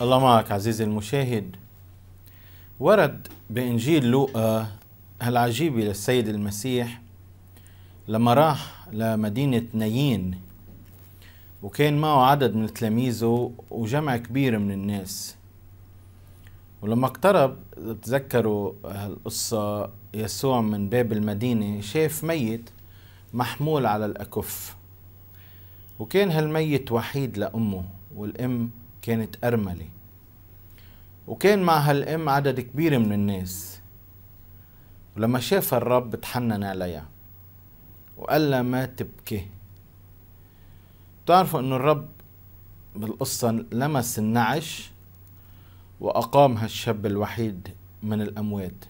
الله معك عزيزي المشاهد ورد بإنجيل لوقا العجيب للسيد المسيح لما راح لمدينة نايين وكان معه عدد من تلاميذه وجمع كبير من الناس ولما اقترب تذكروا هالقصة يسوع من باب المدينة شاف ميت محمول على الأكف وكان هالميت وحيد لأمه والأم كانت أرملة وكان مع هالأم عدد كبير من الناس ولما شافها الرب تحنن عليها وقال لها ما تبكي بتعرفوا انه الرب بالقصة لمس النعش وأقام هالشاب الوحيد من الأموات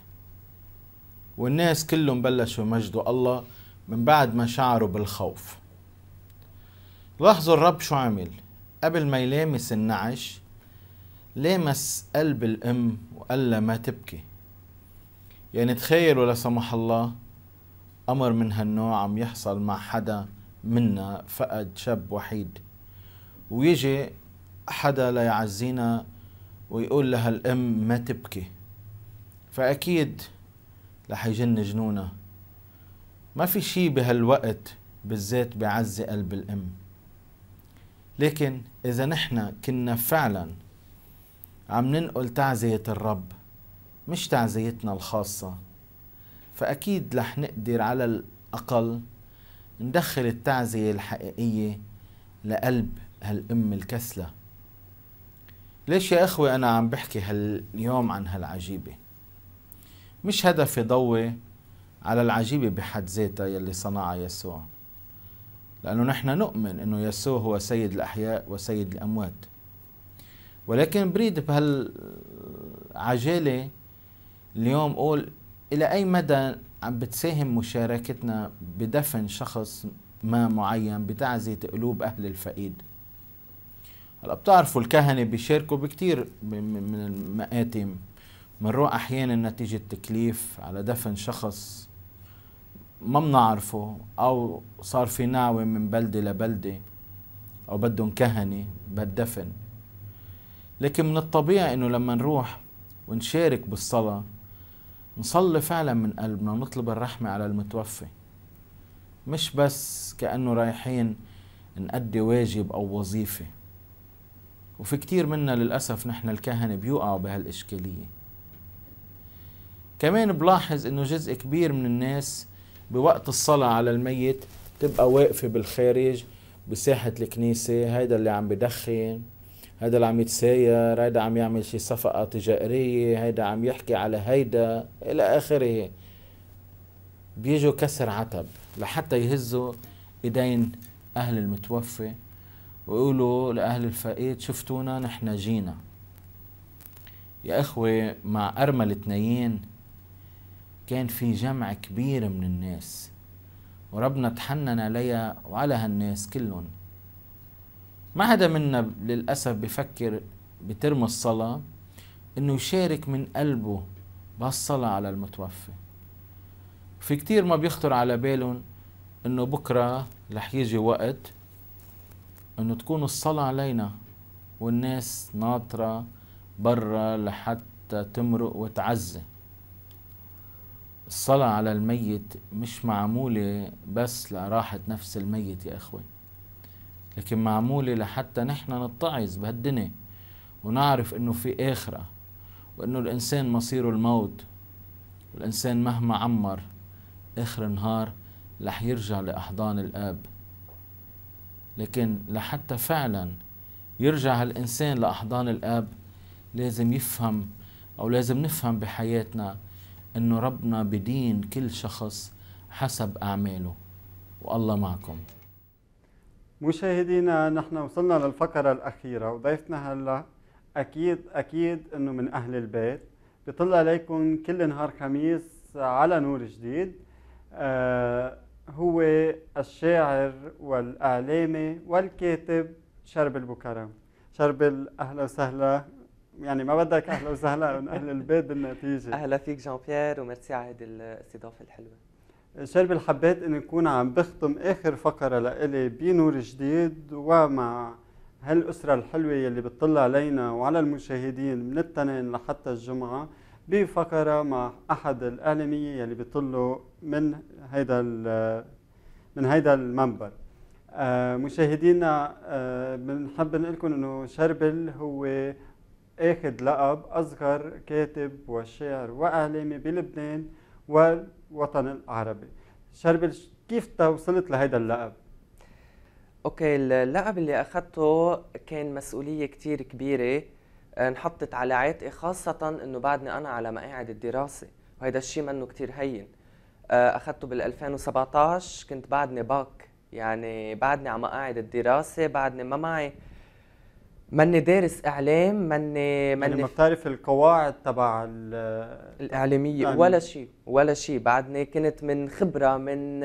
والناس كلهم بلشوا يمجدوا الله من بعد ما شعروا بالخوف لاحظوا الرب شو عمل قبل ما يلامس النعش لامس قلب الأم وقال لها ما تبكي يعني تخيلوا لا سمح الله أمر من هالنوع عم يحصل مع حدا منا فقد شاب وحيد ويجي حدا ليعزينا ويقول لها الأم ما تبكي فأكيد رح يجن جنونها ما في شي بهالوقت بالذات بعزي قلب الأم لكن إذا نحن كنا فعلا عم ننقل تعزية الرب مش تعزيتنا الخاصة فأكيد رح نقدر على الأقل ندخل التعزية الحقيقية لقلب هالأم الكسلة ليش يا إخوة أنا عم بحكي هاليوم عن هالعجيبة مش هدفي ضوي على العجيبة بحد ذاتها يلي صنعها يسوع لأنه نحن نؤمن أنه يسوع هو سيد الأحياء وسيد الأموات ولكن بريد بهالعجالة اليوم أقول إلى أي مدى عم بتساهم مشاركتنا بدفن شخص ما معين بتعزية قلوب أهل الفقيد هلا بتعرفوا الكهنة بيشاركوا بكتير من المآتم بنروح أحيانا نتيجة تكليف على دفن شخص ما بنعرفه او صار في نعوه من بلده لبلده او بدهم كهنه بالدفن لكن من الطبيعي انه لما نروح ونشارك بالصلاه نصلي فعلا من قلبنا ونطلب الرحمه على المتوفي مش بس كانه رايحين نأدي واجب او وظيفه وفي كتير منا للاسف نحن الكهنه بيوقعوا بهالاشكاليه كمان بلاحظ انه جزء كبير من الناس بوقت الصلاة على الميت تبقى واقفة بالخارج بساحة الكنيسة هيدا اللي عم بدخن هيدا اللي عم يتساير هيدا عم يعمل شي صفقة تجارية هيدا عم يحكي على هيدا إلى آخره بيجوا كسر عتب لحتى يهزوا إيدين أهل المتوفي ويقولوا لأهل الفقيد شفتونا نحن جينا يا إخوة مع أرملة نيين كان في جمع كبير من الناس وربنا تحنن عليا وعلى هالناس كلهم ما حدا منا للأسف بفكر بترم الصلاة انه يشارك من قلبه بهالصلاة على المتوفي في كتير ما بيخطر على بالهم انه بكرة رح يجي وقت انه تكون الصلاة علينا والناس ناطرة برا لحتى تمرق وتعزي الصلاة على الميت مش معمولة بس لراحة نفس الميت يا إخوة لكن معمولة لحتى نحن نتعظ بهالدنيا ونعرف إنه في آخرة وإنه الإنسان مصيره الموت والإنسان مهما عمر آخر النهار رح يرجع لأحضان الآب لكن لحتى فعلا يرجع هالإنسان لأحضان الآب لازم يفهم أو لازم نفهم بحياتنا انه ربنا بدين كل شخص حسب اعماله والله معكم مشاهدينا نحن وصلنا للفقره الاخيره وضيفنا هلا اكيد اكيد انه من اهل البيت بيطل عليكم كل نهار خميس على نور جديد آه هو الشاعر والاعلامي والكاتب شربل بوكرم شربل اهلا وسهلا يعني ما بدك اهلا وسهلا من اهل البيت بالنتيجه اهلا فيك جان بيير وميرسي على هذه الاستضافه الحلوه شربل حبيت اني اكون عم بختم اخر فقره لإلي بنور جديد ومع هالاسره الحلوه يلي بتطل علينا وعلى المشاهدين من الاثنين لحتى الجمعه بفقره مع احد الاعلاميين يلي بيطلوا من هيدا من هيدا المنبر آه، مشاهدينا آه، بنحب نقول لكم انه شربل هو اخذ لقب اصغر كاتب وشاعر واعلامي بلبنان والوطن العربي شربل كيف توصلت لهيدا اللقب اوكي اللقب اللي اخذته كان مسؤوليه كثير كبيره آه، انحطت على عاتقي خاصه انه بعدني انا على مقاعد الدراسه وهيدا الشيء منه كثير هين آه، اخذته بال 2017 كنت بعدني باك يعني بعدني على مقاعد الدراسه بعدني ما معي من دارس اعلام من من يعني ما بتعرف القواعد تبع الاعلاميه يعني. ولا شيء ولا شيء بعدني كنت من خبره من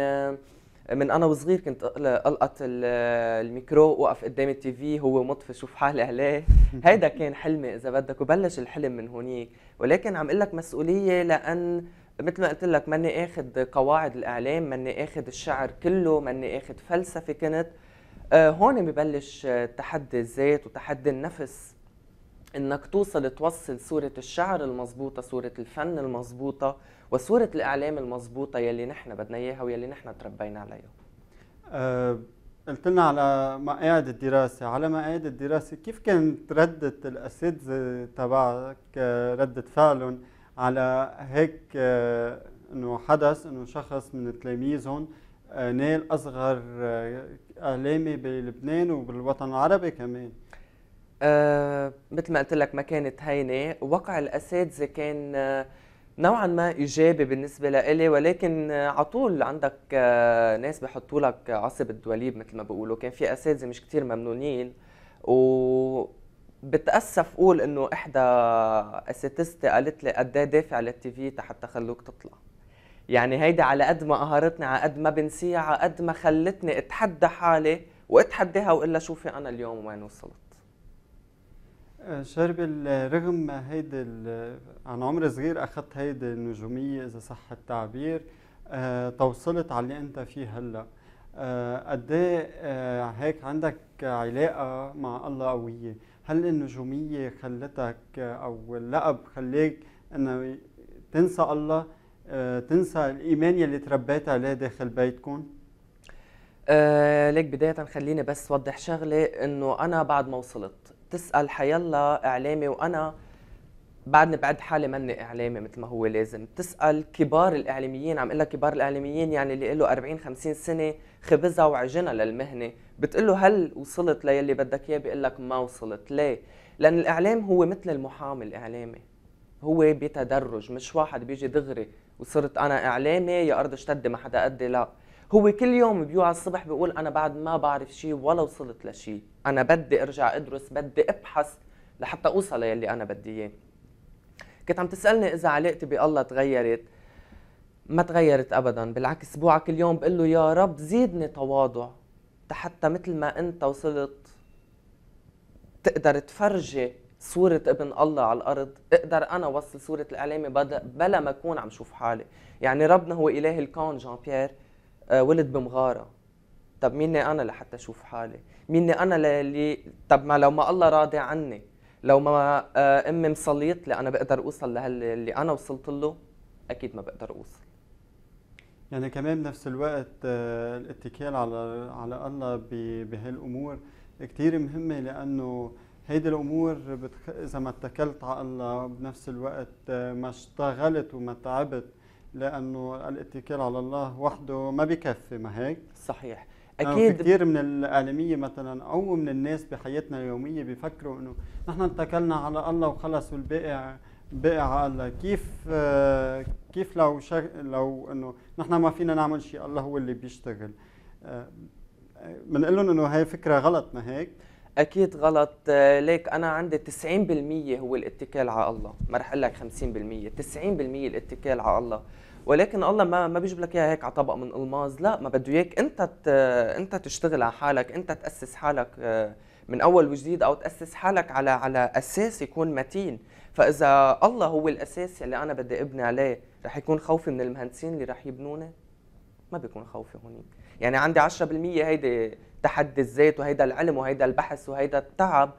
من انا وصغير كنت القط الميكرو وقف قدام التي في هو مطفي شوف حالي عليه هيدا كان حلمي اذا بدك وبلش الحلم من هونيك ولكن عم اقول لك مسؤوليه لان مثل ما قلت لك ماني اخذ قواعد الاعلام ماني اخذ الشعر كله ماني اخذ فلسفه كنت آه، هون ببلش آه، تحدي الذات وتحدي النفس انك توصل توصل صورة الشعر المضبوطة صورة الفن المضبوطة وصورة الاعلام المضبوطة يلي نحن بدنا اياها ويلي نحن تربينا عليها أه قلت لنا على مقاعد الدراسة على مقاعد الدراسة كيف كانت ردة الأساتذة تبعك آه، ردة فعلهم على هيك انه حدث انه شخص من تلاميذهم آه، نيل اصغر اعلامي آه، بلبنان وبالوطن العربي كمان آه مثل ما قلت لك ما كانت هينه وقع الاساتذه كان آه، نوعا ما ايجابي بالنسبه لإلي ولكن على طول عندك ناس بحطوا لك عصب الدواليب مثل ما بيقولوا كان في اساتذه مش كثير ممنونين و بتاسف قول انه احدى اساتذتي قالت لي قد ايه دافع للتي في حتى خلوك تطلع يعني هيدا على قد ما قهرتني على قد ما بنسيها على قد ما خلتني اتحدى حالي واتحداها والا شوفي انا اليوم وين وصلت آه، شربل رغم هيدي عن عمر صغير اخذت هيدي النجوميه اذا صح التعبير أه توصلت على اللي انت فيه هلا آه، قد إيه، أه هيك عندك علاقه مع الله قويه هل النجوميه خلتك او اللقب خليك انه تنسى الله آه، تنسى الايمان يلي تربيت عليه داخل بيتكم؟ أه ليك بداية خليني بس وضح شغلة انه انا بعد ما وصلت تسأل حيلا اعلامي وانا بعدني بعد حالي مني اعلامي مثل ما هو لازم تسأل كبار الاعلاميين عم اقول كبار الاعلاميين يعني اللي له 40 50 سنة خبزها وعجنها للمهنة بتقول له هل وصلت للي بدك اياه بيقول لك ما وصلت ليه؟ لأن الإعلام هو مثل المحامي الإعلامي هو بتدرج مش واحد بيجي دغري وصرت انا اعلامي يا ارض اشتد ما حدا قدي لا هو كل يوم بيوعى الصبح بيقول انا بعد ما بعرف شيء ولا وصلت لشيء انا بدي ارجع ادرس بدي ابحث لحتى اوصل للي انا بدي اياه كنت عم تسالني اذا علاقتي بالله تغيرت ما تغيرت ابدا بالعكس بوعى كل يوم بقول له يا رب زيدني تواضع حتى مثل ما انت وصلت تقدر تفرجي صورة ابن الله على الأرض أقدر أنا أوصل صورة الإعلامي بلا ما أكون عم شوف حالي يعني ربنا هو إله الكون جان بيير آه، ولد بمغارة طب ميني أنا لحتى أشوف حالي ميني أنا للي طب ما لو ما الله راضي عني لو ما آه، أمي مصليت لأنا أنا بقدر أوصل لهاللي أنا وصلت له أكيد ما بقدر أوصل يعني كمان بنفس الوقت آه، الاتكال على على الله بهالامور كثير مهمه لانه هيدي الامور بتخ... اذا ما اتكلت على الله بنفس الوقت آه، ما اشتغلت وما تعبت لانه الاتكال على الله وحده ما بكفي ما هيك صحيح آه، اكيد كثير من الاعلاميه مثلا او من الناس بحياتنا اليوميه بيفكروا انه نحن اتكلنا على الله وخلص والباقي باقي على الله كيف آه، كيف لو شغ... لو انه نحن ما فينا نعمل شيء الله هو اللي بيشتغل بنقول لهم انه هي فكره غلط ما هيك اكيد غلط آه، ليك انا عندي 90% هو الاتكال على الله ما رح اقول لك 50% 90% الاتكال على الله ولكن الله ما ما بيجيب لك اياها هيك على طبق من الماز لا ما بده اياك انت انت تشتغل على حالك انت تاسس حالك آه، من اول وجديد او تاسس حالك على على اساس يكون متين فاذا الله هو الاساس اللي انا بدي ابني عليه رح يكون خوفي من المهندسين اللي رح يبنوني ما بيكون خوفي هونيك يعني عندي 10% هيدي تحدي الذات وهيدا العلم وهيدا البحث وهيدا التعب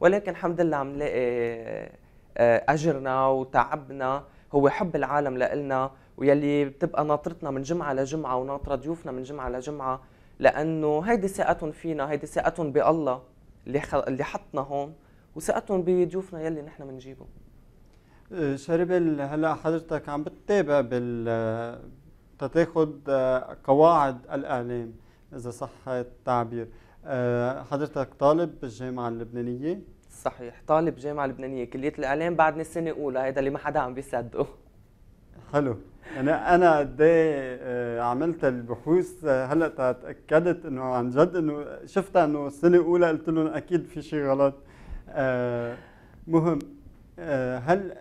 ولكن الحمد لله عم نلاقي آه، آه، اجرنا وتعبنا هو حب العالم لنا ويلي بتبقى ناطرتنا من جمعه لجمعه وناطره ضيوفنا من جمعه لجمعه لانه هيدي ثقتهم فينا هيدي ثقتهم بالله اللي اللي حطنا هون وثقتهم بضيوفنا يلي نحن بنجيبهم آه، شربل هلا حضرتك عم بتتابع بال تتاخد قواعد الاعلام اذا صح التعبير آه، حضرتك طالب بالجامعه اللبنانيه صحيح طالب جامعه لبنانيه كليه الاعلام بعدني سنه اولى هذا اللي ما حدا عم بيصدقه حلو انا انا قد إيه، آه، عملت البحوث آه، هلا تاكدت انه عن جد انه شفتها انه السنه الاولى قلت لهم اكيد في شيء غلط مهم هل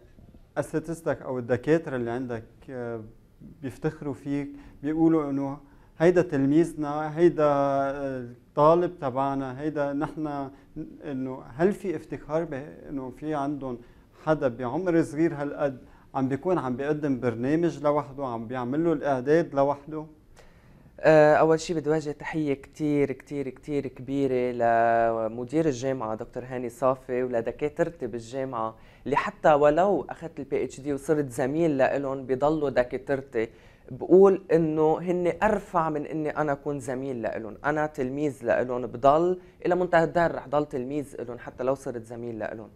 اساتذتك او الدكاتره اللي عندك بيفتخروا فيك بيقولوا انه هيدا تلميذنا هيدا الطالب آه، تبعنا هيدا نحن انه هل في افتخار انه في عندهم حدا بعمر صغير هالقد عم بيكون عم بيقدم برنامج لوحده عم بيعمل له الاعداد لوحده آه، اول شيء بدي وجه تحيه كثير كثير كثير كبيره لمدير الجامعه دكتور هاني صافي ولدكاترتي بالجامعه اللي حتى ولو اخذت البي اتش دي وصرت زميل لهم بضلوا دكاترتي بقول انه هن ارفع من اني انا اكون زميل لإلهم، انا تلميذ لإلهم بضل الى منتهى الدهر رح ضل تلميذ لهم حتى لو صرت زميل لإلهم.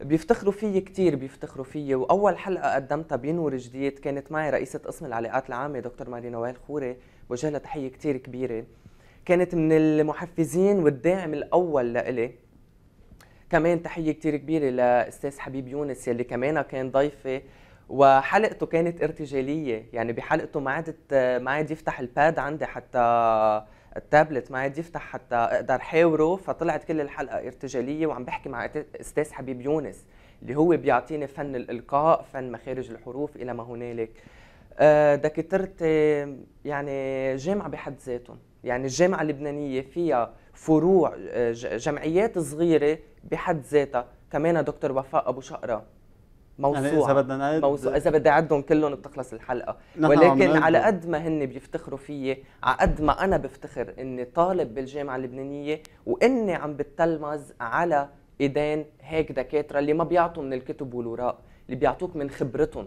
بيفتخروا فيي كثير بيفتخروا فيي واول حلقه قدمتها بنور جديد كانت معي رئيسه قسم العلاقات العامه دكتور ماري نوال خوري بوجه لها تحيه كثير كبيره كانت من المحفزين والداعم الاول لإلي كمان تحيه كثير كبيره لاستاذ حبيب يونس يلي كمان كان ضيفي وحلقته كانت ارتجاليه يعني بحلقته ما عادت ما عاد يفتح الباد عندي حتى التابلت ما عاد يفتح حتى اقدر حاوره فطلعت كل الحلقه ارتجاليه وعم بحكي مع استاذ حبيب يونس اللي هو بيعطيني فن الالقاء فن مخارج الحروف الى ما هنالك آه، دكاترتي يعني جامعه بحد ذاتهم يعني الجامعه اللبنانيه فيها فروع آه، جمعيات صغيره بحد ذاتها كمان دكتور وفاء ابو شقره يعني موسوعه اذا بدنا نعد موسوعه اذا بدي اعدهم كلهم بتخلص الحلقه ولكن على قد ما هن بيفتخروا فيي على قد ما انا بفتخر اني طالب بالجامعه اللبنانيه واني عم بتلمذ على ايدين هيك دكاتره اللي ما بيعطوا من الكتب والوراق اللي بيعطوك من خبرتهم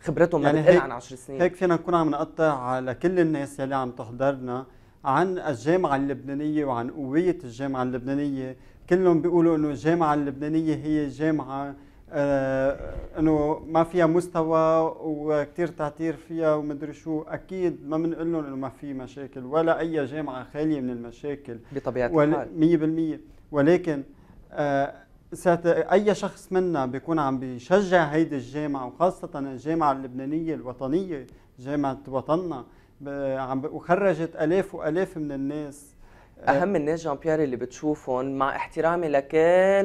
خبرتهم يعني ما بتقل عن 10 سنين هيك فينا نكون عم نقطع على كل الناس يلي عم تحضرنا عن الجامعه اللبنانيه وعن قويه الجامعه اللبنانيه كلهم بيقولوا انه الجامعه اللبنانيه هي جامعه آه، انه ما فيها مستوى وكثير تعتير فيها ومدري شو اكيد ما بنقول لهم انه ما في مشاكل ولا اي جامعه خاليه من المشاكل بطبيعه الحال 100% ولكن آه اي شخص منا بيكون عم بيشجع هيدي الجامعه وخاصه الجامعه اللبنانيه الوطنيه جامعه وطننا عم وخرجت الاف والاف من الناس أه. اهم الناس جان بيير اللي بتشوفهم مع احترامي لكل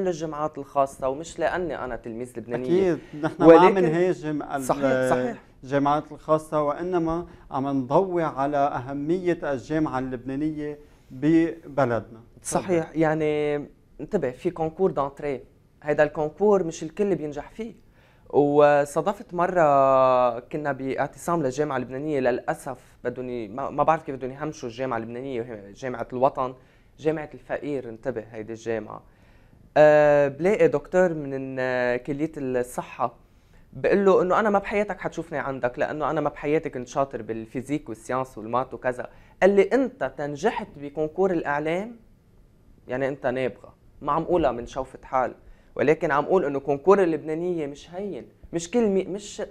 الجامعات الخاصه ومش لاني انا تلميذ لبنانيه اكيد نحن ولكن... ما عم نهاجم صحيح صحيح الجامعات الخاصه وانما عم نضوي على اهميه الجامعه اللبنانيه ببلدنا صحيح يعني انتبه في كونكور دانتري هذا الكونكور مش الكل بينجح فيه وصادفت مره كنا باعتصام للجامعه اللبنانيه للاسف بدهم ما بعرف كيف بدهم يهمشوا الجامعه اللبنانيه جامعه الوطن جامعه الفقير انتبه هيدي الجامعه أه بلاقي دكتور من كليه الصحه بقول له انه انا ما بحياتك حتشوفني عندك لانه انا ما بحياتي كنت شاطر بالفيزيك والسيانس والمات وكذا قال لي انت تنجحت بكونكور الاعلام يعني انت نابغه ما عم قولها من شوفه حال ولكن عم قول انه كونكور اللبنانيه مش هين مش كل مش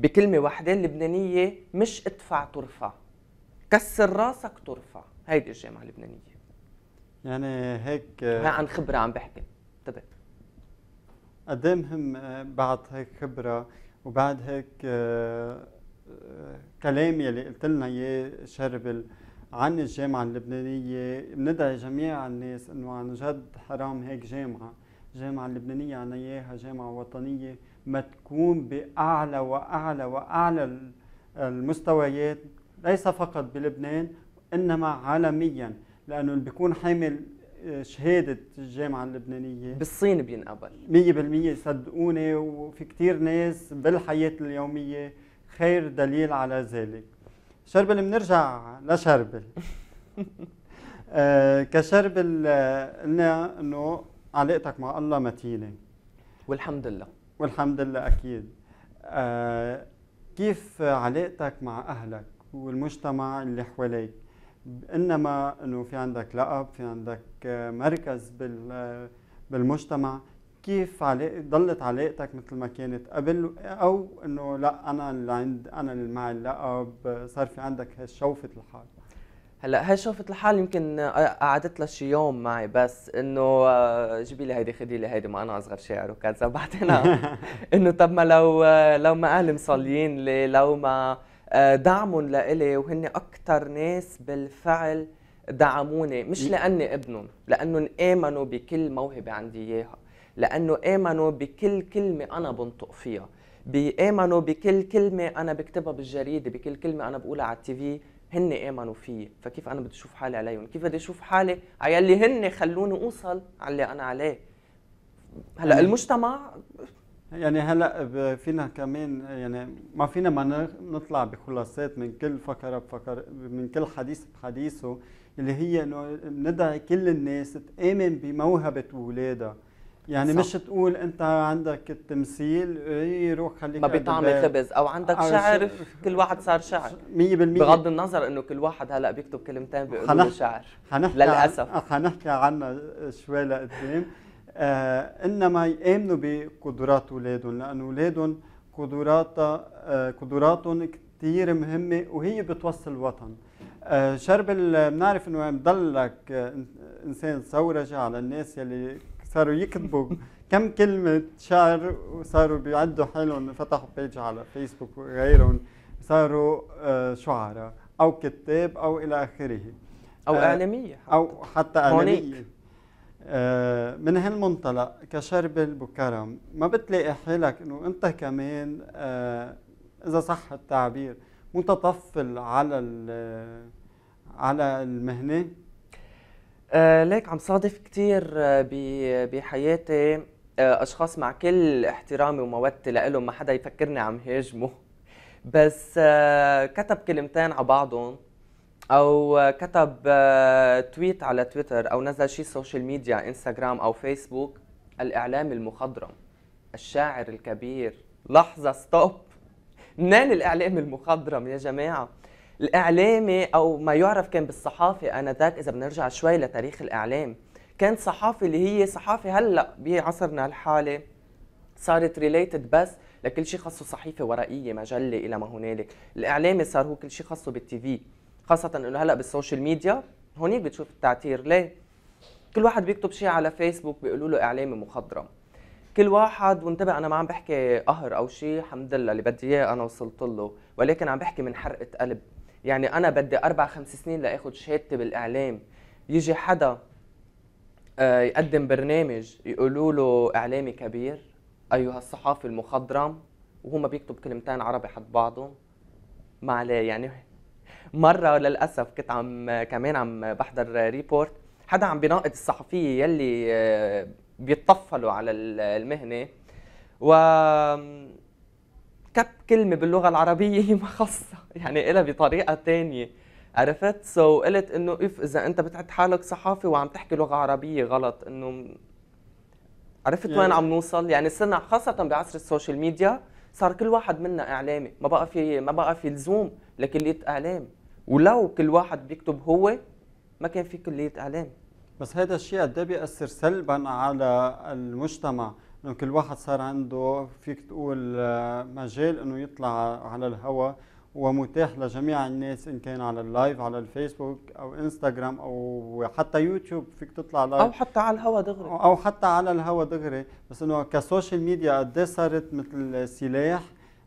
بكلمة واحدة اللبنانية مش ادفع ترفع كسر راسك ترفع هيدي الجامعة اللبنانية يعني هيك ها عن خبرة عم بحكي انتبه قد ايه مهم آه، بعد هيك خبرة وبعد هيك آه، آه، كلام يلي قلت لنا اياه شربل عن الجامعة اللبنانية بندعي جميع الناس انه عن جد حرام هيك جامعة الجامعة اللبنانية عنا اياها جامعة وطنية ما تكون باعلى واعلى واعلى المستويات ليس فقط بلبنان انما عالميا لانه اللي بيكون حامل آه، شهادة الجامعة اللبنانية بالصين بينقبل 100% صدقوني وفي كتير ناس بالحياة اليومية خير دليل على ذلك شربل بنرجع لشربل آه كشربل آه، قلنا انه علاقتك مع الله متينه والحمد لله والحمد لله أكيد آه كيف علاقتك مع أهلك والمجتمع اللي حواليك انما انه في عندك لقب في عندك مركز بال بالمجتمع كيف علاقة ضلت علاقتك مثل ما كانت قبل او انه لا انا اللي عند انا اللي مع اللقب صار في عندك هالشوفة الحال هلا هي شوفت الحال يمكن قعدت لها شي يوم معي بس انه آه، جيبي لي هيدي خدي لي هيدي ما انا اصغر شاعر وكذا بعدين انه طب ما لو آه، لو ما اهلي مصليين لي لو ما آه، دعمهم لإلي وهن اكثر ناس بالفعل دعموني مش لاني ابنهم لانهم امنوا بكل موهبه عندي اياها لانه امنوا بكل كلمه انا بنطق فيها بيامنوا بكل كلمه انا بكتبها بالجريده بكل كلمه انا بقولها على التي في هن امنوا فيي فكيف انا بدي اشوف حالي عليهم كيف بدي اشوف حالي على يلي هن خلوني اوصل على اللي انا عليه هلا يعني المجتمع يعني هلا فينا كمان يعني ما فينا ما نطلع بخلاصات من كل فقره بفقره من كل حديث بحديثه اللي هي انه بندعي كل الناس تامن بموهبه اولادها يعني صح. مش تقول انت عندك التمثيل يروح إيه، خليك ما بيطعمك خبز او عندك أو شعر ش... كل واحد صار شعر 100% بغض النظر انه كل واحد هلا بيكتب كلمتين بيقولوا له شعر حنحكي للاسف حنحكي آه، عنها شوي لقدام آه انما يامنوا بقدرات اولادهم لانه اولادهم قدراتها آه قدراتهم كثير مهمه وهي بتوصل الوطن آه شرب بنعرف انه بضلك آه، انسان ثورجي على الناس يلي صاروا يكتبوا كم كلمة شعر وصاروا بيعدوا حالهم فتحوا بيج على فيسبوك وغيرهم صاروا آه، شعراء أو كتاب أو إلى آخره أو آه، إعلامية حتى. أو حتى إعلامية آه، من هالمنطلق كشربل بكرم ما بتلاقي حالك انه انت كمان اذا صح التعبير متطفل على على المهنه آه، ليك عم صادف كثير آه، بحياتي آه، اشخاص مع كل احترامي ومودتي لهم ما حدا يفكرني عم هاجمه بس كتب كلمتين على بعضهم او كتب تويت على تويتر او نزل شيء سوشيال ميديا انستغرام او فيسبوك الاعلام المخضرم الشاعر الكبير لحظه ستوب منين الاعلام المخضرم يا جماعه الاعلامي او ما يعرف كان بالصحافه انذاك اذا بنرجع شوي لتاريخ الاعلام كانت صحافه اللي هي صحافه هلا بعصرنا الحالي صارت ريليتد بس لكل شيء خاصه صحيفه ورقيه مجله الى ما هنالك الاعلامي صار هو كل شيء خاصه بالتي في خاصه انه هلا بالسوشيال ميديا هونيك بتشوف التعتير ليه كل واحد بيكتب شيء على فيسبوك بيقولوا له اعلامي مخضرم كل واحد وانتبه انا ما عم بحكي قهر او شيء الحمد لله اللي بدي اياه انا وصلت له ولكن عم بحكي من حرقه قلب يعني انا بدي اربع خمس سنين لاخذ شهادتي بالاعلام يجي حدا آه، يقدم برنامج يقولوا له اعلامي كبير ايها الصحافي المخضرم وهو ما بيكتب كلمتين عربي حد بعضهم ما عليه يعني مره للاسف كنت عم كمان عم بحضر ريبورت حدا عم بناقد الصحفيه يلي آه، بيتطفلوا على المهنه و كب كلمه باللغه العربيه هي ما خاصه يعني إلها بطريقه ثانيه عرفت سو so, قلت انه اف اذا انت بتعد حالك صحافي وعم تحكي لغه عربيه غلط انه عرفت وين عم نوصل يعني صرنا خاصه بعصر السوشيال ميديا صار كل واحد منا اعلامي ما بقى في ما بقى في لزوم لكليه اعلام ولو كل واحد بيكتب هو ما كان في كليه اعلام بس هذا الشيء قد إيه بيأثر سلبا على المجتمع انه كل واحد صار عنده فيك تقول آه، مجال انه يطلع على الهواء ومتاح لجميع الناس ان كان على اللايف على الفيسبوك او انستغرام او حتى يوتيوب فيك تطلع لايف او حتى على الهواء دغري او حتى على الهواء دغري بس انه كسوشيال ميديا قد إيه صارت مثل سلاح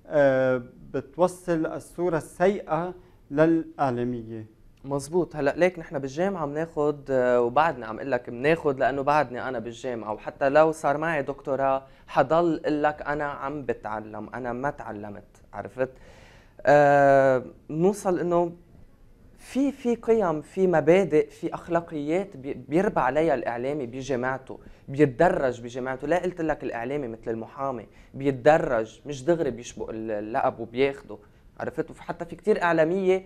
آه، بتوصل الصوره السيئه للاعلاميه مزبوط هلا ليك نحن بالجامعه بناخذ آه، وبعدني عم اقول لك بناخذ لانه بعدني انا بالجامعه وحتى لو صار معي دكتوراه حضل اقول لك انا عم بتعلم انا ما تعلمت عرفت أه نوصل انه في في قيم في مبادئ في اخلاقيات بيربى عليها الاعلامي بجامعته بيتدرج بجامعته لا قلت لك الاعلامي مثل المحامي بيتدرج مش دغري بيشبق اللقب وبياخده عرفت وحتى في كتير اعلاميه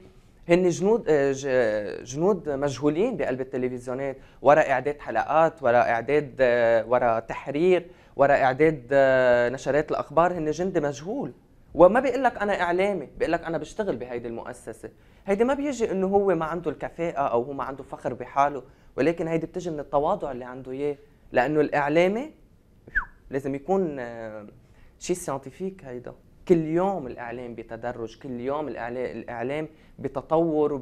هن جنود آه، آه، جنود مجهولين بقلب التلفزيونات وراء اعداد حلقات وراء اعداد آه، وراء تحرير وراء اعداد نشرات الاخبار هن جندي مجهول وما بيقول لك انا اعلامي بيقول لك انا بشتغل بهيدي المؤسسه هيدي ما بيجي انه هو ما عنده الكفاءه او هو ما عنده فخر بحاله ولكن هيدي بتجي من التواضع اللي عنده اياه لانه الاعلامي لازم يكون شيء ساينتيفيك هيدا كل يوم الاعلام بتدرج كل يوم الاعلام بتطور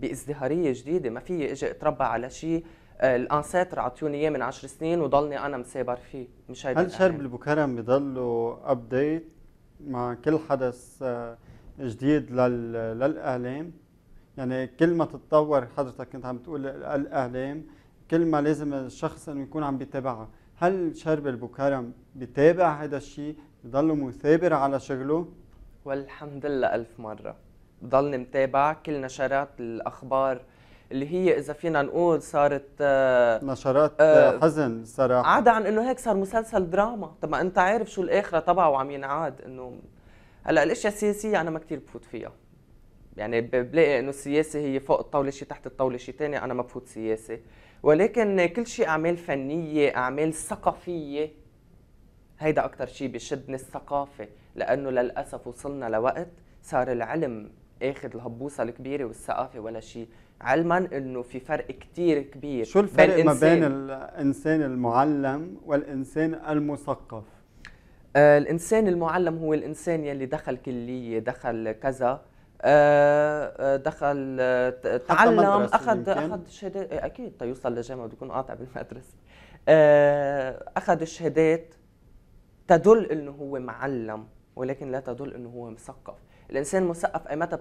بازدهاريه جديده ما في اجي اتربى على شيء آه، الانساتر عطيوني اياه من 10 سنين وضلني انا مسابر فيه مش هيدا هل شرب البكرم بضلوا ابديت مع كل حدث آه، جديد للاعلام يعني كل ما تتطور حضرتك كنت عم تقول الاعلام كل ما لازم الشخص انه يكون عم بيتابعها هل شرب البكرم بيتابع هذا الشيء بضل مثابر على شغله والحمد لله ألف مرة بضلني متابع كل نشرات الأخبار اللي هي اذا فينا نقول صارت آه، نشرات آه حزن صراحه عدا عن انه هيك صار مسلسل دراما طب ما انت عارف شو الاخره تبعه وعم ينعاد انه هلا الاشياء السياسيه انا ما كثير بفوت فيها يعني بلاقي انه السياسه هي فوق الطاوله شيء تحت الطاوله شيء ثاني انا ما بفوت سياسه ولكن كل شيء اعمال فنيه اعمال ثقافيه هيدا أكتر شيء بشدني الثقافة لأنه للأسف وصلنا لوقت صار العلم اخذ الهبوصه الكبيره والثقافه ولا شيء علما انه في فرق كثير كبير شو الفرق بين ما بين الانسان المعلم والانسان المثقف آه الانسان المعلم هو الانسان يلي دخل كليه دخل كذا آه, آه، دخل آه، تعلم اخذ اخذ شهادات اكيد تيوصل لجامعه بده يكون قاطع بالمدرسه آه اخذ شهادات تدل انه هو معلم ولكن لا تدل انه هو مثقف الانسان مثقف اي متى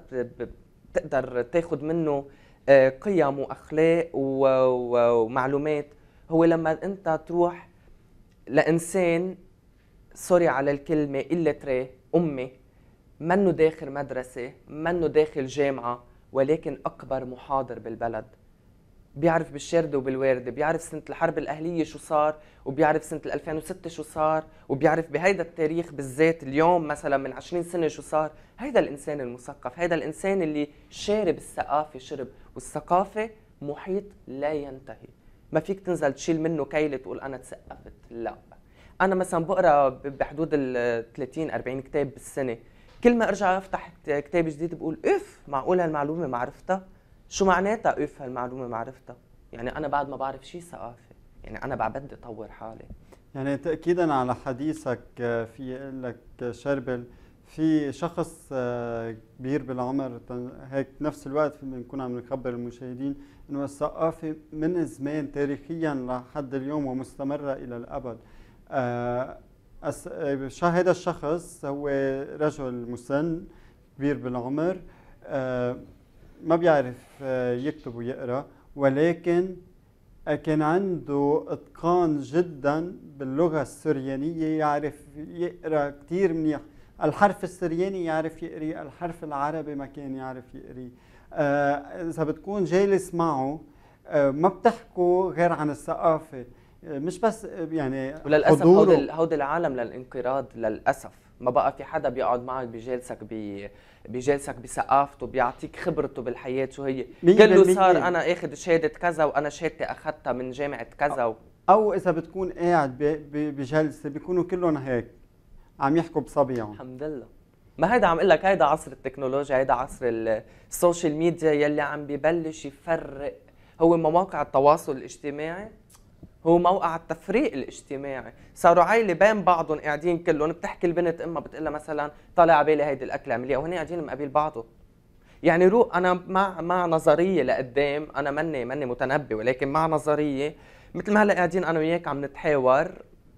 بتقدر تاخذ منه آه، قيم واخلاق ومعلومات هو لما انت تروح لانسان سوري على الكلمه التري امي منه داخل مدرسه منه داخل جامعه ولكن اكبر محاضر بالبلد بيعرف بالشرد وبالوارد بيعرف سنة الحرب الأهلية شو صار وبيعرف سنة 2006 شو صار وبيعرف بهيدا التاريخ بالذات اليوم مثلا من 20 سنة شو صار هيدا الإنسان المثقف هيدا الإنسان اللي شارب الثقافة شرب والثقافة محيط لا ينتهي ما فيك تنزل تشيل منه كيلة تقول أنا تثقفت لا أنا مثلا بقرأ بحدود ال 30 40 كتاب بالسنة كل ما ارجع افتح كتاب جديد بقول اف معقول هالمعلومه ما عرفتها شو معناتها اوف هالمعلومه معرفتها؟ يعني انا بعد ما بعرف شيء ثقافه، يعني انا بعد بدي اطور حالي. يعني تاكيدا على حديثك آه، في اقول لك آه، شربل في شخص آه، كبير بالعمر هيك نفس الوقت بنكون عم نخبر المشاهدين انه الثقافه من زمان تاريخيا لحد اليوم ومستمره الى الابد. هذا الشخص هو رجل مسن كبير بالعمر ما بيعرف آه، يكتب ويقرا ولكن كان عنده اتقان جدا باللغه السريانيه يعرف يقرا كثير منيح الحرف السرياني يعرف يقري الحرف العربي ما كان يعرف يقري آه، اذا بتكون جالس معه آه، ما بتحكوا غير عن الثقافه مش بس يعني وللاسف هودي هود العالم للانقراض للاسف ما بقى في حدا بيقعد معك بجلسك بجلسك بثقافته بيعطيك خبرته بالحياه شو هي كله صار انا اخذ شهاده كذا وانا شهادتي اخذتها من جامعه كذا و... او اذا بتكون قاعد بجلسه بيكونوا كلهم هيك عم يحكوا بصبيهم الحمد لله ما هيدا عم اقول لك هيدا عصر التكنولوجيا هيدا عصر السوشيال ميديا يلي عم ببلش يفرق هو مواقع التواصل الاجتماعي هو موقع التفريق الاجتماعي صاروا عائله بين بعضهم قاعدين كلهم بتحكي البنت امها بتقول لها مثلا طلع على بالي هيدي الاكله اعمليها وهن قاعدين مقابل بعضه يعني روق انا مع مع نظريه لقدام انا مني مني متنبي ولكن مع نظريه مثل ما هلا قاعدين انا وياك عم نتحاور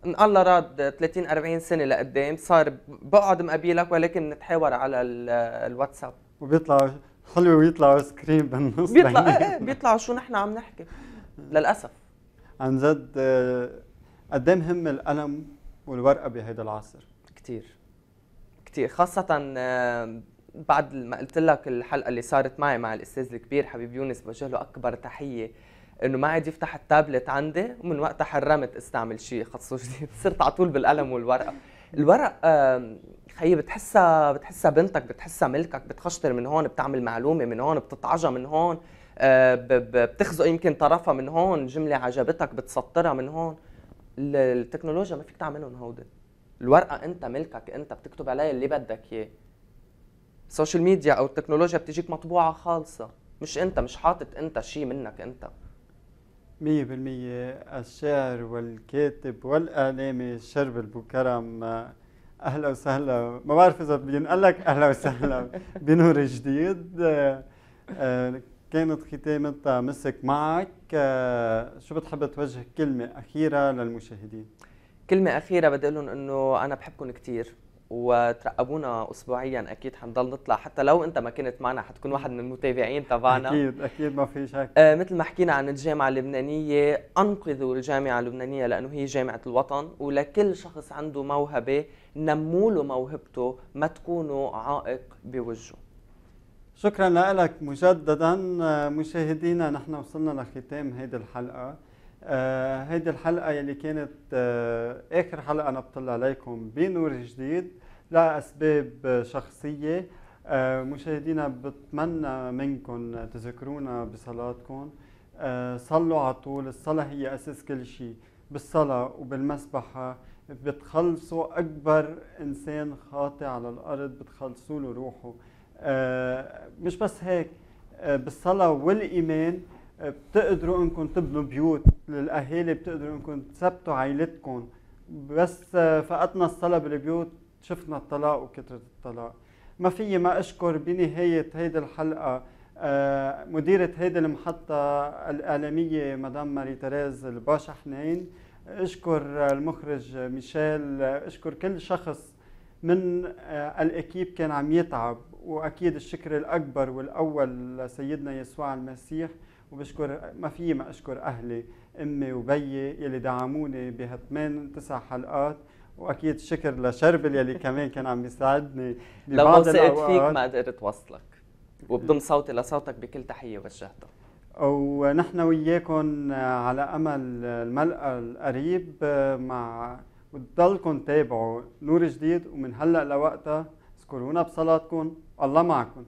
ان الله راد 30 40 سنه لقدام صار بقعد مقابلك ولكن نتحاور على الواتساب وبيطلع حلو ويطلعوا سكرين بالنص بيطلع ايه بيطلعوا شو نحن عم نحكي للاسف عن جد آه، ايه مهم القلم والورقه بهيدا العصر كثير كثير خاصه آه، بعد ما قلت لك الحلقه اللي صارت معي مع الاستاذ الكبير حبيب يونس بوجه له اكبر تحيه انه ما عاد يفتح التابلت عندي ومن وقتها حرمت استعمل شيء خاصه جديد صرت على طول بالقلم والورقه الورق آه، خيي بتحسها بتحسها بنتك بتحسها ملكك بتخشطر من هون بتعمل معلومه من هون بتطعجها من هون آه، بتخزق يمكن طرفها من هون جمله عجبتك بتسطرها من هون التكنولوجيا ما فيك تعملهم هودي الورقه انت ملكك انت بتكتب عليها اللي بدك اياه السوشيال ميديا او التكنولوجيا بتجيك مطبوعه خالصه مش انت مش حاطط انت شيء منك انت مية بالمية الشاعر والكاتب والإعلامي شرب البوكرم أهلا وسهلا ما بعرف إذا بينقلك أهلا وسهلا بنور جديد آه، كانت ختامتها مسك معك آه، شو بتحب توجه كلمة أخيرة للمشاهدين؟ كلمة أخيرة بدي أقول لهم إنه أنا بحبكم كثير وترقبونا اسبوعيا اكيد حنضل نطلع حتى لو انت ما كنت معنا حتكون واحد من المتابعين تبعنا اكيد اكيد ما في شك آه مثل ما حكينا عن الجامعه اللبنانيه انقذوا الجامعه اللبنانيه لانه هي جامعه الوطن ولكل شخص عنده موهبه نموا له موهبته ما تكونوا عائق بوجهه شكرا لك مجددا مشاهدينا نحن وصلنا لختام هيدي الحلقه آه هيدي الحلقه يلي كانت آه اخر حلقه نبطل عليكم بنور جديد لاسباب شخصيه آه مشاهدينا بتمنى منكم تذكرونا بصلاتكم آه، صلوا على طول الصلاه هي اساس كل شيء بالصلاه وبالمسبحه بتخلصوا اكبر انسان خاطئ على الارض بتخلصوا له روحه مش بس هيك آه، بالصلاة والإيمان آه، بتقدروا انكم تبنوا بيوت للاهالي بتقدروا انكم تثبتوا عائلتكم بس آه، فقدنا الصلاه بالبيوت شفنا الطلاق وكثره الطلاق ما في ما اشكر بنهايه هيدي الحلقه مديرة هيدي المحطة الإعلامية مدام ماري تريز الباشا حنين أشكر المخرج ميشيل أشكر كل شخص من الأكيب كان عم يتعب واكيد الشكر الاكبر والاول لسيدنا يسوع المسيح وبشكر ما في ما اشكر اهلي امي وبيي يلي دعموني بهالثمان تسع حلقات واكيد شكر لشربل يلي كمان كان عم يساعدني لو ما وثقت فيك ما قدرت وصلك وبضم صوتي لصوتك بكل تحيه وجهتها ونحن وياكم على امل الملقى القريب مع وتضلكم تتابعوا نور جديد ومن هلا لوقتها اذكرونا بصلاتكم Allah makun.